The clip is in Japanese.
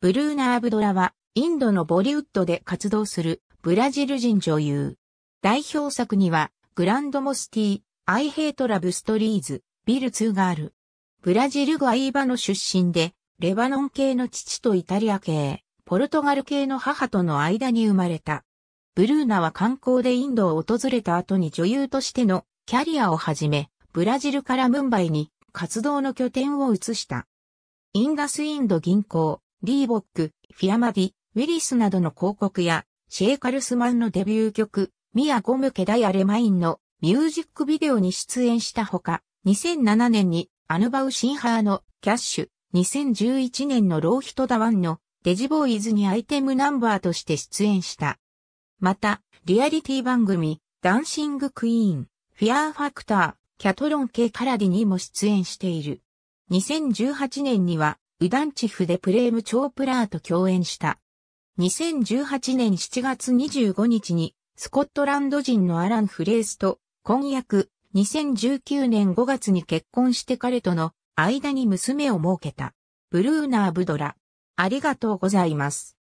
ブルーナ・アブドラは、インドのボリウッドで活動するブラジル人女優。代表作には、グランドモスティー、アイヘイトラブストリーズ、ビル2がある。ブラジルガイーバの出身で、レバノン系の父とイタリア系、ポルトガル系の母との間に生まれた。ブルーナは観光でインドを訪れた後に女優としてのキャリアをはじめ、ブラジルからムンバイに活動の拠点を移した。インダスインド銀行、リーボック、フィアマディ、ウィリスなどの広告や、シェイカルスマンのデビュー曲、ミア・ゴムケダイ・アレマインのミュージックビデオに出演したほか、2007年にアヌバウ・シンハーのキャッシュ、2011年のローヒトダワンのデジボーイズにアイテムナンバーとして出演した。また、リアリティ番組、ダンシング・クイーン、フィアー・ファクター、キャトロン系カラディにも出演している。2018年には、ウダンチフでプレーム・チョープラーと共演した。2018年7月25日に、スコットランド人のアラン・フレースと婚約、2019年5月に結婚して彼との間に娘を設けた。ブルーナー・ブドラ。ありがとうございます。